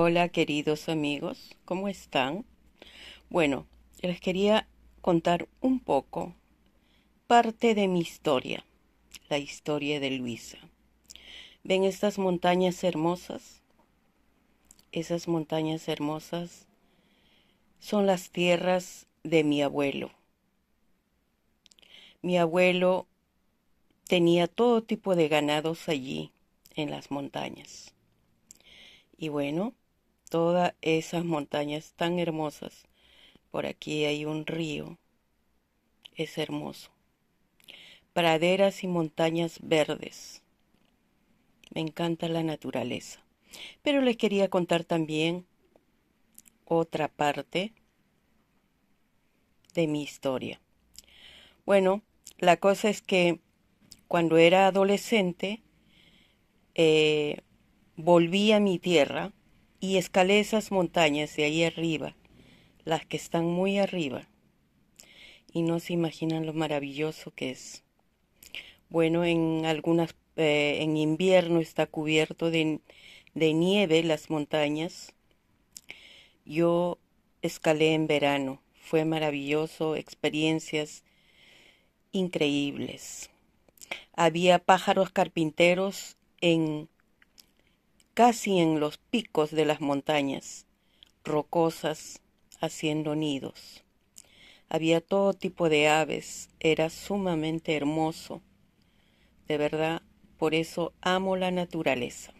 Hola queridos amigos, ¿cómo están? Bueno, les quería contar un poco parte de mi historia, la historia de Luisa. ¿Ven estas montañas hermosas? Esas montañas hermosas son las tierras de mi abuelo. Mi abuelo tenía todo tipo de ganados allí, en las montañas. Y bueno, todas esas montañas tan hermosas. Por aquí hay un río, es hermoso. Praderas y montañas verdes. Me encanta la naturaleza. Pero les quería contar también otra parte de mi historia. Bueno, la cosa es que cuando era adolescente, eh, volví a mi tierra y escalé esas montañas de ahí arriba, las que están muy arriba, y no se imaginan lo maravilloso que es. Bueno, en algunas, eh, en invierno está cubierto de, de nieve las montañas. Yo escalé en verano, fue maravilloso, experiencias increíbles. Había pájaros carpinteros en casi en los picos de las montañas, rocosas, haciendo nidos. Había todo tipo de aves, era sumamente hermoso. De verdad, por eso amo la naturaleza.